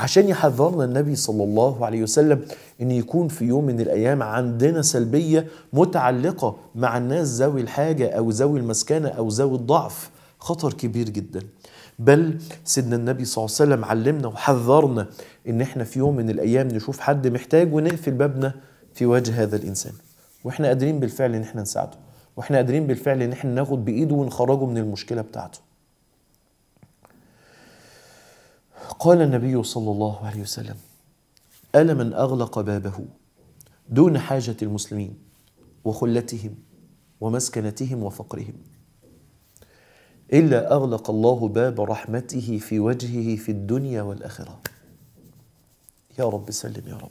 عشان يحذرنا النبي صلى الله عليه وسلم ان يكون في يوم من الايام عندنا سلبيه متعلقه مع الناس ذوي الحاجه او ذوي المسكنه او ذوي الضعف خطر كبير جدا بل سيدنا النبي صلى الله عليه وسلم علمنا وحذرنا ان احنا في يوم من الايام نشوف حد محتاج ونقفل بابنا في وجه هذا الانسان واحنا قادرين بالفعل ان احنا نساعده واحنا قادرين بالفعل ان احنا ناخد بايده ونخرجه من المشكله بتاعته قال النبي صلى الله عليه وسلم ألا من أغلق بابه دون حاجة المسلمين وخلتهم ومسكنتهم وفقرهم إلا أغلق الله باب رحمته في وجهه في الدنيا والآخرة يا رب سلم يا رب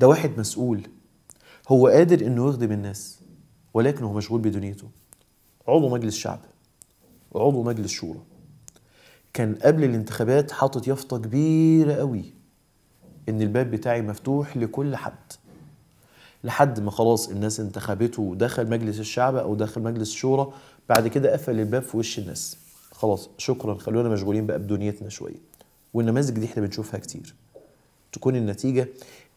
ده واحد مسؤول هو قادر انه يخدم الناس ولكن هو مشغول بدنيته عضو مجلس شعب عضو مجلس شورى كان قبل الانتخابات حاطط يافطه كبيره قوي ان الباب بتاعي مفتوح لكل حد لحد ما خلاص الناس انتخبته ودخل مجلس الشعب او دخل مجلس الشورى بعد كده قفل الباب في وش الناس خلاص شكرا خلونا مشغولين بقى بدنيتنا شويه والنماذج دي احنا بنشوفها كتير تكون النتيجه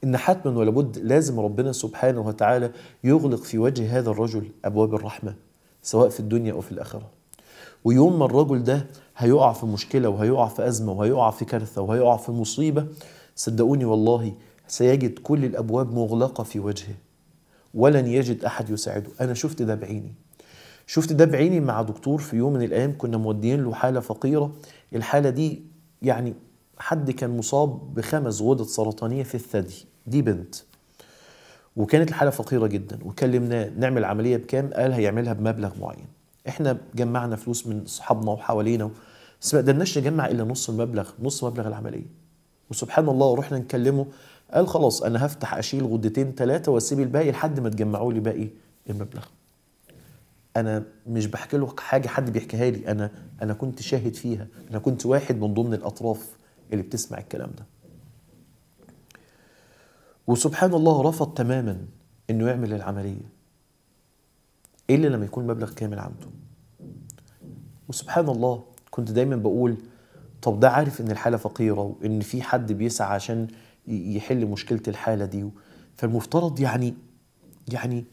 ان حتما ولا بد لازم ربنا سبحانه وتعالى يغلق في وجه هذا الرجل ابواب الرحمه سواء في الدنيا او في الاخره ويوم ما الرجل ده هيقع في مشكلة وهيقع في أزمة وهيقع في كارثة وهيقع في مصيبة صدقوني والله سيجد كل الأبواب مغلقة في وجهه ولن يجد أحد يساعده أنا شفت ده بعيني شفت ده بعيني مع دكتور في يوم من الأيام كنا مودين له حالة فقيرة الحالة دي يعني حد كان مصاب بخمس غدد سرطانية في الثدي دي بنت وكانت الحالة فقيرة جدا وكلمناه نعمل عملية بكام قال هيعملها بمبلغ معين احنا جمعنا فلوس من اصحابنا وحوالينا بس ما قدرناش نجمع الا نص المبلغ نص مبلغ العمليه وسبحان الله رحنا نكلمه قال خلاص انا هفتح اشيل غدتين ثلاثه واسيب الباقي لحد ما تجمعوا لي باقي المبلغ انا مش بحكي له حاجه حد بيحكيها لي انا انا كنت شاهد فيها انا كنت واحد من ضمن الاطراف اللي بتسمع الكلام ده وسبحان الله رفض تماما انه يعمل العمليه الا لما يكون مبلغ كامل عنده وسبحان الله كنت دايما بقول طب ده عارف ان الحاله فقيره وان في حد بيسعى عشان يحل مشكله الحاله دي فالمفترض يعني يعني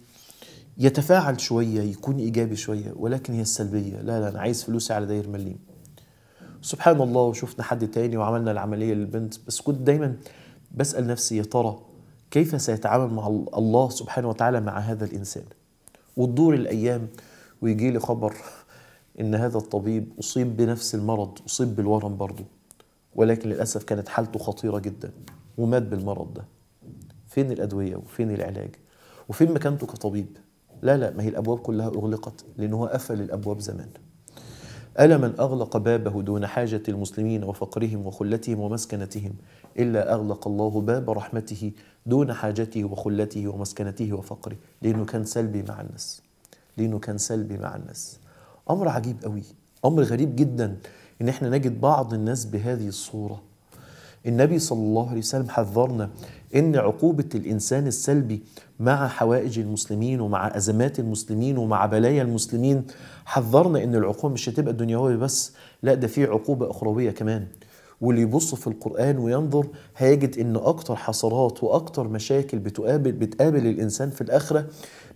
يتفاعل شويه يكون ايجابي شويه ولكن هي السلبيه لا لا انا عايز فلوسي على داير مليم سبحان الله وشفنا حد تاني وعملنا العمليه للبنت بس كنت دايما بسال نفسي يا ترى كيف سيتعامل مع الله سبحانه وتعالى مع هذا الانسان وتدور الأيام ويجي لي خبر إن هذا الطبيب أصيب بنفس المرض أصيب بالورم برضه ولكن للأسف كانت حالته خطيرة جدا ومات بالمرض ده فين الأدوية وفين العلاج وفين مكانته كطبيب لا لا ما هي الأبواب كلها أغلقت لأن هو قفل الأبواب زمان ألا من أغلق بابه دون حاجة المسلمين وفقرهم وخلتهم ومسكنتهم إلا أغلق الله باب رحمته دون حاجته وخلته ومسكنته وفقره لأنه كان سلبي مع الناس لأنه كان سلبي مع الناس أمر عجيب قوي أمر غريب جدا إن إحنا نجد بعض الناس بهذه الصورة النبي صلى الله عليه وسلم حذرنا ان عقوبه الانسان السلبي مع حوائج المسلمين ومع ازمات المسلمين ومع بلايا المسلمين حذرنا ان العقوبه مش هتبقى دنيويه بس لا ده في عقوبه اخرويه كمان واللي يبص في القرآن وينظر هيجد إن أكتر حصرات وأكتر مشاكل بتقابل بتقابل الإنسان في الآخرة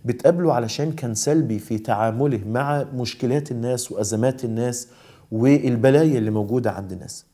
بتقابله علشان كان سلبي في تعامله مع مشكلات الناس وأزمات الناس والبلايا اللي موجودة عند الناس